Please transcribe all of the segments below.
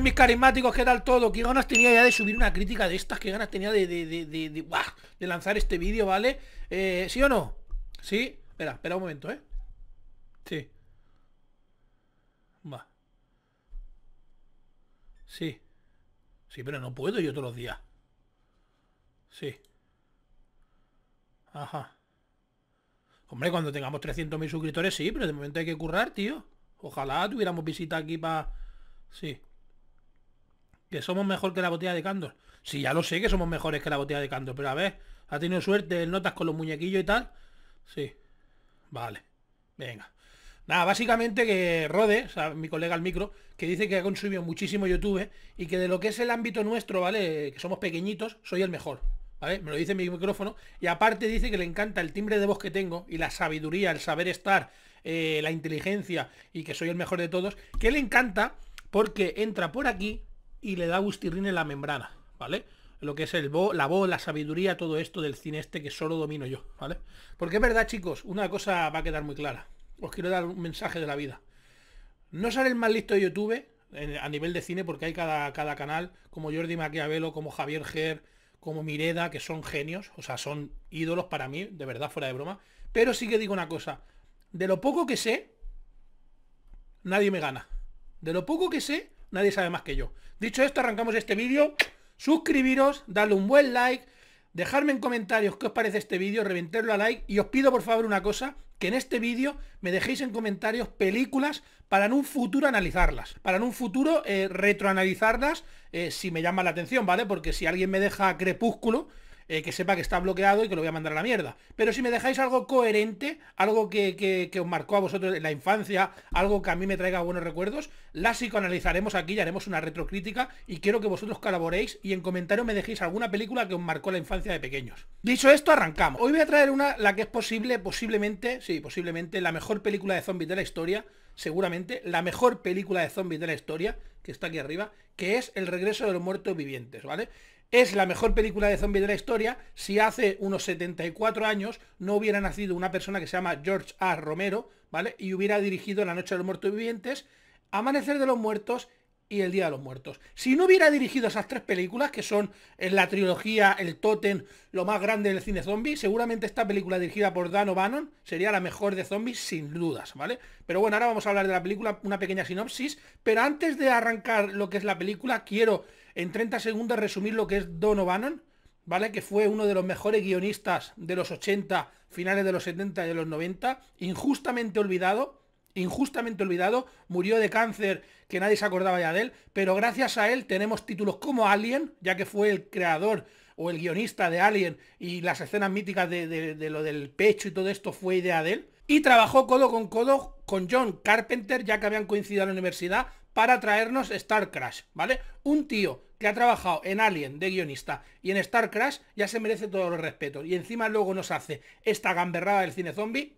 mis carismáticos, que tal todo? que ganas tenía ya de subir una crítica de estas, que ganas tenía de, de, lanzar este vídeo, ¿vale? Eh, ¿Sí o no? ¿Sí? Espera, espera un momento, ¿eh? Sí. Va. Sí. Sí, pero no puedo yo todos los días. Sí. Ajá. Hombre, cuando tengamos 300.000 suscriptores, sí, pero de momento hay que currar, tío. Ojalá tuviéramos visita aquí para... Sí que somos mejor que la botella de Candor. Sí, ya lo sé que somos mejores que la botella de Candor, pero a ver, ha tenido suerte el notas con los muñequillos y tal. Sí. Vale. Venga. Nada, básicamente que Rode, mi colega al micro, que dice que ha consumido muchísimo YouTube ¿eh? y que de lo que es el ámbito nuestro, ¿vale? Que somos pequeñitos, soy el mejor. ¿Vale? Me lo dice mi micrófono. Y aparte dice que le encanta el timbre de voz que tengo y la sabiduría, el saber estar, eh, la inteligencia y que soy el mejor de todos. Que le encanta porque entra por aquí, y le da gustirrine en la membrana, ¿vale? Lo que es el bo, la voz, la sabiduría, todo esto del cine este que solo domino yo, ¿vale? Porque es verdad, chicos, una cosa va a quedar muy clara. Os quiero dar un mensaje de la vida. No sale el más listo de YouTube a nivel de cine porque hay cada, cada canal, como Jordi Maquiavelo, como Javier Ger, como Mireda, que son genios, o sea, son ídolos para mí, de verdad, fuera de broma. Pero sí que digo una cosa, de lo poco que sé, nadie me gana. De lo poco que sé, nadie sabe más que yo. Dicho esto, arrancamos este vídeo. Suscribiros, darle un buen like, dejarme en comentarios qué os parece este vídeo, reventarlo a like y os pido por favor una cosa, que en este vídeo me dejéis en comentarios películas para en un futuro analizarlas, para en un futuro eh, retroanalizarlas eh, si me llama la atención, ¿vale? Porque si alguien me deja Crepúsculo eh, que sepa que está bloqueado y que lo voy a mandar a la mierda. Pero si me dejáis algo coherente, algo que, os marcó a vosotros en la infancia, algo que a mí me traiga buenos recuerdos, la psicoanalizaremos aquí y haremos una retrocrítica y quiero que vosotros colaboréis y en comentarios me dejéis alguna película que os marcó la infancia de pequeños. Dicho esto, arrancamos. Hoy voy a traer una, la que es posible, posiblemente, sí, posiblemente la mejor película de zombies de la historia seguramente la mejor película de zombies de la historia, que está aquí arriba, que es El regreso de los muertos vivientes, ¿vale? Es la mejor película de zombies de la historia si hace unos 74 años no hubiera nacido una persona que se llama George A. Romero, ¿vale? Y hubiera dirigido La noche de los muertos vivientes, Amanecer de los muertos y El Día de los Muertos. Si no hubiera dirigido esas tres películas, que son en eh, la trilogía, el totem, lo más grande del cine zombie, seguramente esta película dirigida por Dan O'Bannon sería la mejor de zombies sin dudas, ¿vale? Pero bueno, ahora vamos a hablar de la película, una pequeña sinopsis, pero antes de arrancar lo que es la película, quiero en 30 segundos resumir lo que es Don O'Bannon, ¿vale? Que fue uno de los mejores guionistas de los 80, finales de los 70 y de los 90, injustamente olvidado, injustamente olvidado, murió de cáncer que nadie se acordaba ya de él, pero gracias a él tenemos títulos como Alien, ya que fue el creador o el guionista de Alien y las escenas míticas de, lo del pecho y todo esto fue idea de él. Y trabajó codo con codo con John Carpenter, ya que habían coincidido en la universidad, para traernos Star Crash, ¿vale? Un tío que ha trabajado en Alien de guionista y en Star Crash ya se merece todos los respetos. Y encima luego nos hace esta gamberrada del cine zombie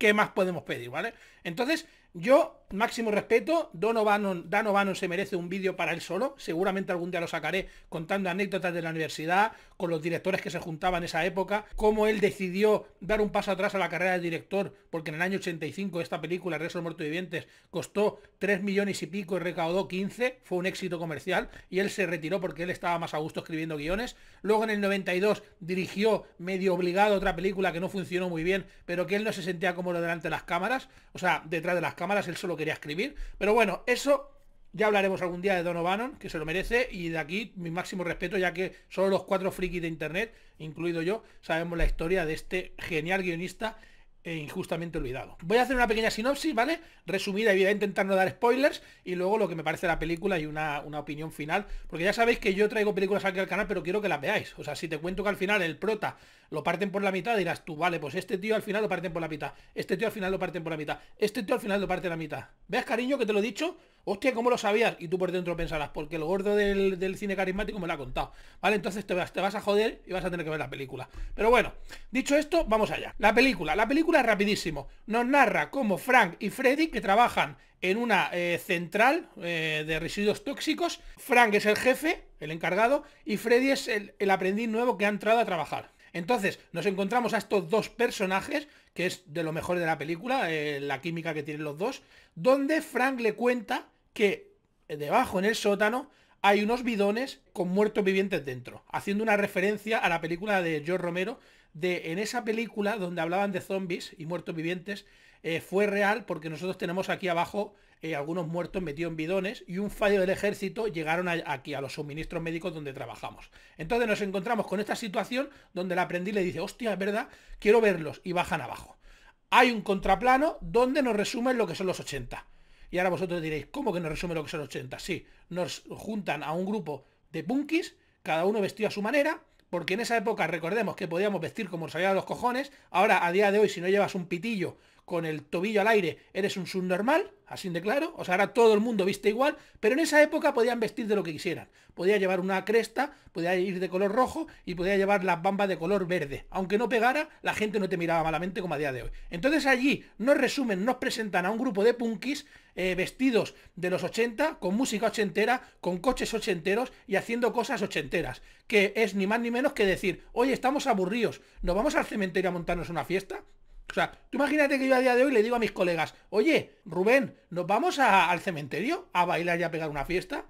¿qué más podemos pedir? ¿Vale? Entonces, yo, máximo respeto, Dan Obano se merece un vídeo para él solo. Seguramente algún día lo sacaré contando anécdotas de la universidad, con los directores que se juntaban en esa época, cómo él decidió dar un paso atrás a la carrera de director, porque en el año 85 esta película, Reso muerto Muertos Vivientes, costó 3 millones y pico y recaudó 15, fue un éxito comercial, y él se retiró porque él estaba más a gusto escribiendo guiones. Luego en el 92 dirigió medio obligado otra película que no funcionó muy bien, pero que él no se sentía cómodo delante de las cámaras, o sea, detrás de las cámaras cámaras, él solo quería escribir. Pero bueno, eso ya hablaremos algún día de Don que se lo merece, y de aquí mi máximo respeto, ya que solo los cuatro frikis de internet, incluido yo, sabemos la historia de este genial guionista e injustamente olvidado. Voy a hacer una pequeña sinopsis, ¿vale? Resumida y voy a intentar no dar spoilers y luego lo que me parece la película y una, una, opinión final, porque ya sabéis que yo traigo películas aquí al canal, pero quiero que las veáis. O sea, si te cuento que al final el prota lo parten por la mitad, dirás tú, vale, pues este tío al final lo parten por la mitad, este tío al final lo parten por la mitad, este tío al final lo parten la mitad. ¿Veas, cariño, que te lo he dicho? hostia, ¿cómo lo sabías? Y tú por dentro pensarás, porque el gordo del, cine carismático me lo ha contado. ¿Vale? Entonces te vas, a joder y vas a tener que ver la película. Pero bueno, dicho esto, vamos allá. La película, la película es rapidísimo. Nos narra cómo Frank y Freddy, que trabajan en una eh, central eh, de residuos tóxicos, Frank es el jefe, el encargado, y Freddy es el, aprendiz nuevo que ha entrado a trabajar. Entonces, nos encontramos a estos dos personajes, que es de lo mejor de la película, eh, la química que tienen los dos, donde Frank le cuenta que debajo en el sótano hay unos bidones con muertos vivientes dentro, haciendo una referencia a la película de George Romero, de en esa película donde hablaban de zombies y muertos vivientes, eh, fue real porque nosotros tenemos aquí abajo eh, algunos muertos metidos en bidones y un fallo del ejército llegaron aquí a los suministros médicos donde trabajamos. Entonces nos encontramos con esta situación donde el aprendiz le dice, hostia, es verdad, quiero verlos y bajan abajo. Hay un contraplano donde nos resumen lo que son los 80 y ahora vosotros diréis, ¿cómo que nos resume lo que son 80? Sí, nos juntan a un grupo de punkis, cada uno vestido a su manera, porque en esa época recordemos que podíamos vestir como nos salía los cojones, ahora a día de hoy si no llevas un pitillo con el tobillo al aire eres un subnormal, así de claro, o sea, ahora todo el mundo viste igual, pero en esa época podían vestir de lo que quisieran. Podía llevar una cresta, podía ir de color rojo y podía llevar las bambas de color verde. Aunque no pegara, la gente no te miraba malamente como a día de hoy. Entonces allí nos resumen, nos presentan a un grupo de punkis eh, vestidos de los 80, con música ochentera, con coches ochenteros y haciendo cosas ochenteras, que es ni más ni menos que decir, oye, estamos aburridos, ¿nos vamos al cementerio a montarnos una fiesta? O sea, tú imagínate que yo a día de hoy le digo a mis colegas, oye, Rubén, ¿nos vamos al cementerio a bailar y a pegar una fiesta?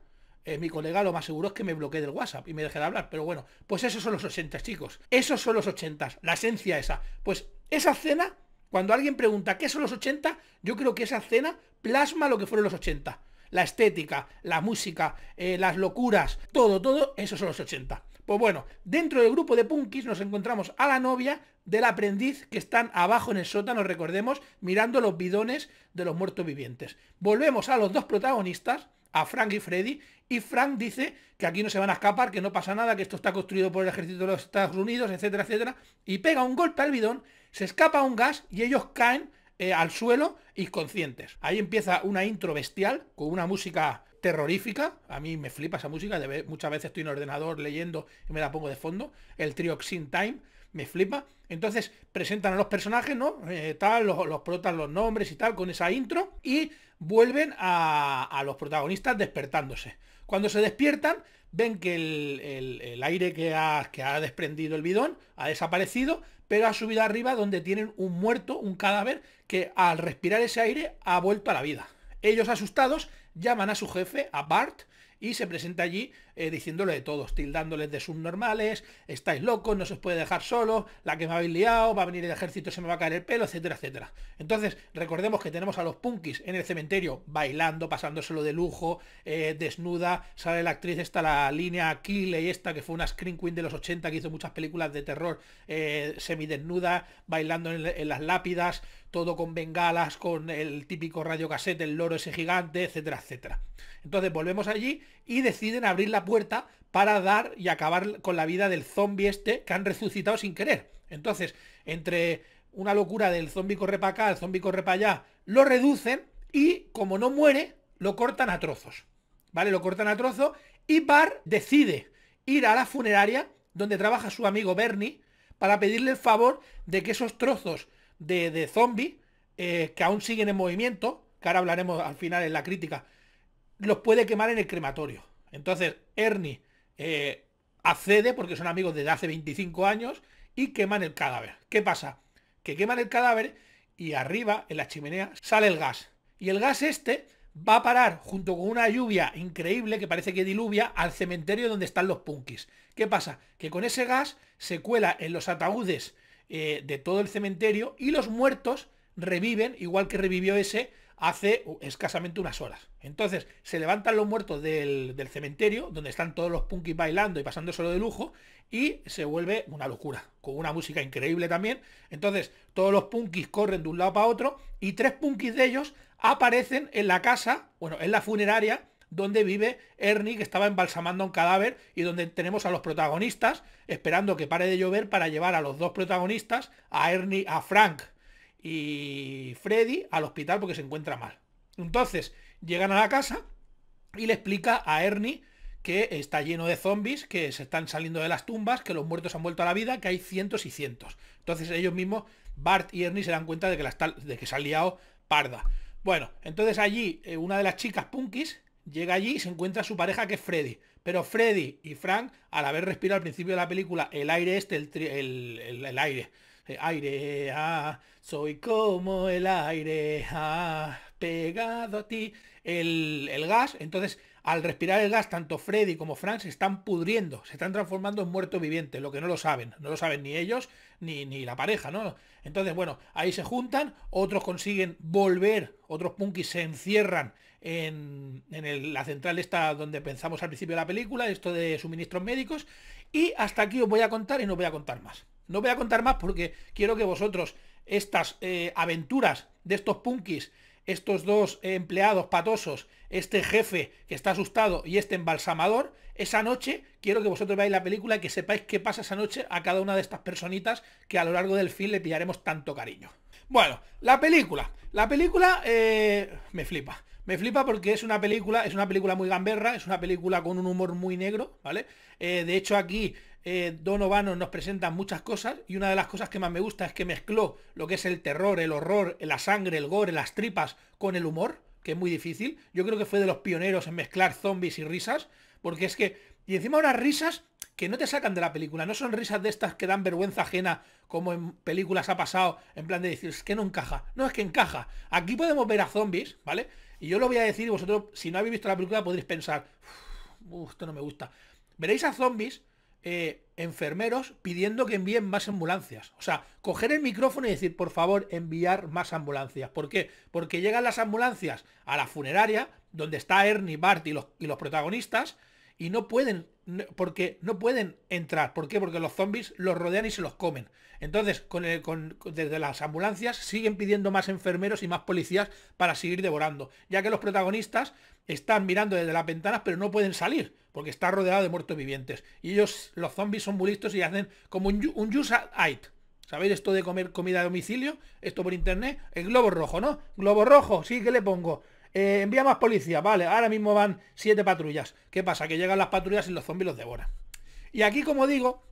Eh, mi colega lo más seguro es que me bloquee del WhatsApp y me deje de hablar, pero bueno, pues esos son los 80, chicos. Esos son los 80, la esencia esa. Pues esa cena, cuando alguien pregunta qué son los 80, yo creo que esa cena plasma lo que fueron los 80. La estética, la música, eh, las locuras, todo, todo, esos son los 80. Pues bueno, dentro del grupo de punkis nos encontramos a la novia del aprendiz que están abajo en el sótano, recordemos, mirando los bidones de los muertos vivientes. Volvemos a los dos protagonistas, a Frank y Freddy, y Frank dice que aquí no se van a escapar, que no pasa nada, que esto está construido por el ejército de los Estados Unidos, etcétera, etcétera, y pega un golpe al bidón, se escapa un gas y ellos caen eh, al suelo inconscientes. Ahí empieza una intro bestial con una música terrorífica. A mí me flipa esa música. De, muchas veces estoy en ordenador leyendo y me la pongo de fondo. El Trioxin Time me flipa. Entonces presentan a los personajes, ¿no? Eh, tal, los, los, protas, los nombres y tal, con esa intro. Y vuelven a, a los protagonistas despertándose. Cuando se despiertan, ven que el, el, el aire que ha, que ha desprendido el bidón ha desaparecido, pero ha subido arriba donde tienen un muerto, un cadáver, que al respirar ese aire ha vuelto a la vida. Ellos asustados llaman a su jefe, a Bart, y se presenta allí eh, diciéndole de todos, tildándoles de subnormales, estáis locos, no se os puede dejar solo, la que me habéis liado, va a venir el ejército, se me va a caer el pelo, etcétera, etcétera. Entonces, recordemos que tenemos a los punkis en el cementerio bailando, pasándoselo de lujo, eh, desnuda, sale la actriz, está la línea Aquile esta, que fue una screen queen de los 80 que hizo muchas películas de terror eh, ...semi-desnuda, bailando en, las lápidas, todo con bengalas, con el típico radio radiocasete, el loro ese gigante, etcétera, etcétera. Entonces volvemos allí y deciden abrir la puerta para dar y acabar con la vida del zombie este que han resucitado sin querer. Entonces, entre una locura del zombie corre para acá, el zombie corre para allá, lo reducen y como no muere, lo cortan a trozos. ¿Vale? Lo cortan a trozos y Bar decide ir a la funeraria donde trabaja su amigo Bernie para pedirle el favor de que esos trozos de, de zombie eh, que aún siguen en movimiento, que ahora hablaremos al final en la crítica los puede quemar en el crematorio. Entonces Ernie eh, accede porque son amigos desde hace 25 años y queman el cadáver. ¿Qué pasa? Que queman el cadáver y arriba en la chimenea sale el gas. Y el gas este va a parar junto con una lluvia increíble que parece que diluvia al cementerio donde están los punkis. ¿Qué pasa? Que con ese gas se cuela en los ataúdes eh, de todo el cementerio y los muertos reviven igual que revivió ese hace escasamente unas horas. Entonces se levantan los muertos del, cementerio, donde están todos los punkis bailando y pasándoselo de lujo, y se vuelve una locura, con una música increíble también. Entonces todos los punkis corren de un lado para otro, y tres punkis de ellos aparecen en la casa, bueno, en la funeraria, donde vive Ernie, que estaba embalsamando un cadáver, y donde tenemos a los protagonistas esperando que pare de llover para llevar a los dos protagonistas, a Ernie, a Frank, y Freddy al hospital porque se encuentra mal. Entonces llegan a la casa y le explica a Ernie que está lleno de zombies, que se están saliendo de las tumbas, que los muertos han vuelto a la vida, que hay cientos y cientos. Entonces ellos mismos, Bart y Ernie, se dan cuenta de que, de que se ha liado parda. Bueno, entonces allí eh, una de las chicas punkis llega allí y se encuentra su pareja que es Freddy. Pero Freddy y Frank, al haber respirado al principio de la película el aire este, el, el aire, aire, ah, soy como el aire, Ha ah, pegado a ti. El, gas, entonces al respirar el gas, tanto Freddy como Franz están pudriendo, se están transformando en muertos vivientes, lo que no lo saben, no lo saben ni ellos ni, ni, la pareja, ¿no? Entonces, bueno, ahí se juntan, otros consiguen volver, otros punkis se encierran en, la central esta donde pensamos al principio de la película, esto de suministros médicos, y hasta aquí os voy a contar y no voy a contar más. No voy a contar más porque quiero que vosotros estas eh, aventuras de estos punkis, estos dos eh, empleados patosos, este jefe que está asustado y este embalsamador, esa noche quiero que vosotros veáis la película y que sepáis qué pasa esa noche a cada una de estas personitas que a lo largo del film le pillaremos tanto cariño. Bueno, la película. La película eh, me flipa. Me flipa porque es una película, es una película muy gamberra, es una película con un humor muy negro, ¿vale? de hecho, aquí eh, Don Ovano nos presenta muchas cosas y una de las cosas que más me gusta es que mezcló lo que es el terror, el horror, la sangre, el gore, las tripas con el humor, que es muy difícil. Yo creo que fue de los pioneros en mezclar zombies y risas, porque es que... Y encima unas risas que no te sacan de la película, no son risas de estas que dan vergüenza ajena, como en películas ha pasado, en plan de decir, es que no encaja, no es que encaja. Aquí podemos ver a zombies, ¿vale? Y yo lo voy a decir, y vosotros, si no habéis visto la película, podréis pensar, esto no me gusta. Veréis a zombies eh, enfermeros pidiendo que envíen más ambulancias. O sea, coger el micrófono y decir, por favor, enviar más ambulancias. ¿Por qué? Porque llegan las ambulancias a la funeraria, donde está Ernie, Bart y los protagonistas, y no pueden, porque no pueden entrar. ¿Por qué? Porque los zombies los rodean y se los comen. Entonces, desde las ambulancias siguen pidiendo más enfermeros y más policías para seguir devorando, ya que los protagonistas están mirando desde las ventanas pero no pueden salir, porque está rodeado de muertos vivientes. Y ellos, los zombies, son muy y hacen como un, un ¿Sabéis esto de comer comida a domicilio? Esto por internet. El globo rojo, ¿no? Globo rojo, sí, que le pongo? Eh, envía más policía, vale, ahora mismo van siete patrullas. ¿Qué pasa? Que llegan las patrullas y los zombies los devoran. Y aquí, como digo,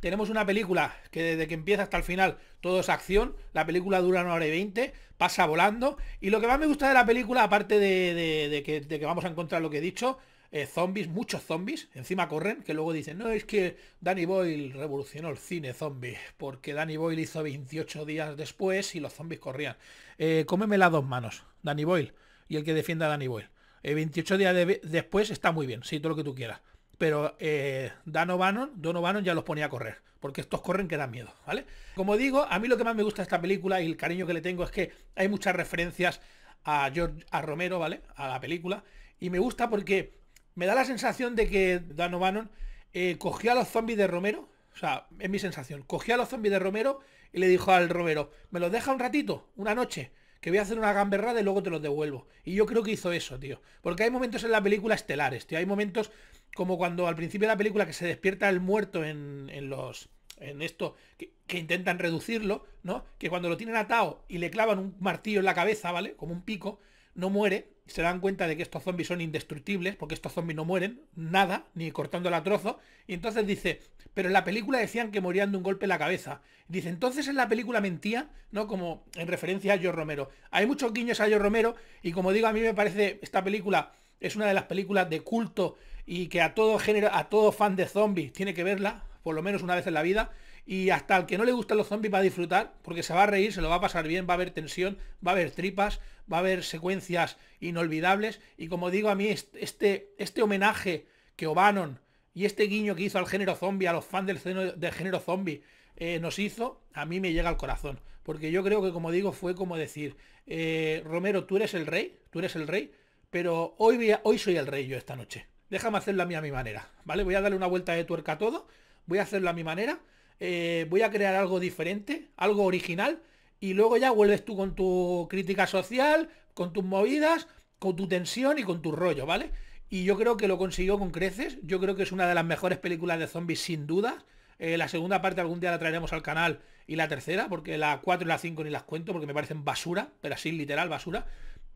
tenemos una película que desde que empieza hasta el final todo es acción. La película dura una hora y veinte, pasa volando. Y lo que más me gusta de la película, aparte de, que, vamos a encontrar lo que he dicho, eh, zombies, muchos zombies, encima corren, que luego dicen, no, es que Danny Boyle revolucionó el cine zombie, porque Danny Boyle hizo 28 días después y los zombies corrían. Eh, cómeme las dos manos, Danny Boyle y el que defienda a Danny Boyle. 28 eh, días después está muy bien, si todo lo que tú quieras. Pero eh, Dan O'Bannon, Don O'Bannon ya los ponía a correr, porque estos corren que dan miedo, ¿vale? Como digo, a mí lo que más me gusta de esta película y el cariño que le tengo es que hay muchas referencias a George a Romero, ¿vale? A la película. Y me gusta porque me da la sensación de que Dan O'Bannon eh, cogió a los zombies de Romero, o sea, es mi sensación, cogió a los zombies de Romero y le dijo al Romero, ¿me los deja un ratito, una noche? que voy a hacer una gamberrada y luego te los devuelvo. Y yo creo que hizo eso, tío. Porque hay momentos en la película estelares, tío. Hay momentos como cuando al principio de la película que se despierta el muerto en, en los en esto, que, que, intentan reducirlo, ¿no? Que cuando lo tienen atado y le clavan un martillo en la cabeza, ¿vale? Como un pico, no muere, se dan cuenta de que estos zombies son indestructibles, porque estos zombies no mueren, nada, ni cortándola a trozos, y entonces dice, pero en la película decían que morían de un golpe en la cabeza. Dice, entonces en la película mentía, ¿no? Como en referencia a George Romero. Hay muchos guiños a George Romero, y como digo, a mí me parece, esta película es una de las películas de culto y que a todo género, a todo fan de zombies tiene que verla, por lo menos una vez en la vida, y hasta al que no le gustan los zombies va a disfrutar, porque se va a reír, se lo va a pasar bien, va a haber tensión, va a haber tripas, va a haber secuencias inolvidables. Y como digo, a mí este, este homenaje que obanon y este guiño que hizo al género zombie, a los fans del, género, zombie, eh, nos hizo, a mí me llega al corazón. Porque yo creo que, como digo, fue como decir, eh, Romero, tú eres el rey, tú eres el rey, pero hoy, hoy soy el rey yo esta noche. Déjame hacerlo a mí a mi manera, ¿vale? Voy a darle una vuelta de tuerca a todo, voy a hacerlo a mi manera eh, voy a crear algo diferente, algo original, y luego ya vuelves tú con tu crítica social, con tus movidas, con tu tensión y con tu rollo, ¿vale? Y yo creo que lo consiguió con creces, yo creo que es una de las mejores películas de zombies sin duda. Eh, la segunda parte algún día la traeremos al canal y la tercera, porque la 4 y la 5 ni las cuento porque me parecen basura, pero así literal basura.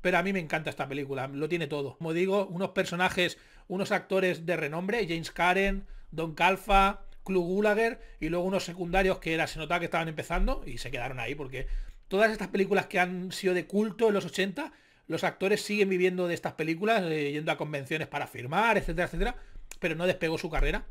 Pero a mí me encanta esta película, lo tiene todo. Como digo, unos personajes, unos actores de renombre, James Karen, Don Calfa, Club Gulager y luego unos secundarios que era, se notaba que estaban empezando y se quedaron ahí porque todas estas películas que han sido de culto en los 80, los actores siguen viviendo de estas películas, eh, yendo a convenciones para firmar, etcétera, etcétera, pero no despegó su carrera.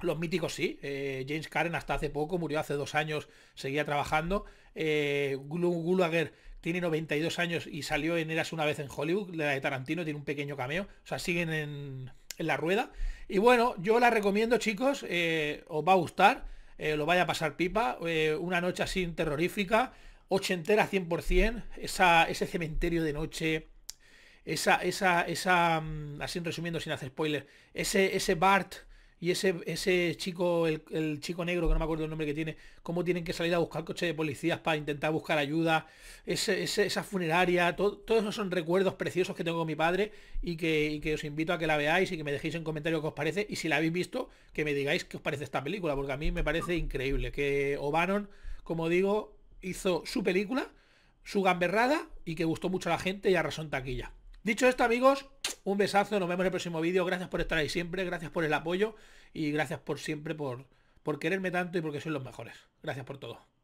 Los míticos sí, eh, James Karen hasta hace poco, murió hace dos años, seguía trabajando. Eh, Gulager tiene 92 años y salió en Eras una vez en Hollywood, la de Tarantino tiene un pequeño cameo, o sea, siguen en, en la rueda. Y bueno, yo la recomiendo, chicos, eh, os va a gustar, eh, lo vaya a pasar pipa, eh, una noche así terrorífica, ochentera 100%, esa, ese cementerio de noche, esa, esa, esa, mm, así resumiendo, sin hacer spoiler, ese, ese Bart y ese, ese chico, el, chico negro, que no me acuerdo el nombre que tiene, cómo tienen que salir a buscar coche de policías para intentar buscar ayuda, esa funeraria, todo, todos esos son recuerdos preciosos que tengo con mi padre y que, os invito a que la veáis y que me dejéis en comentarios qué os parece y si la habéis visto, que me digáis qué os parece esta película, porque a mí me parece increíble que O'Bannon, como digo, hizo su película, su gamberrada y que gustó mucho a la gente y a razón taquilla. Dicho esto, amigos, un besazo, nos vemos en el próximo vídeo. Gracias por estar ahí siempre, gracias por el apoyo y gracias por siempre, por, quererme tanto y porque sois los mejores. Gracias por todo.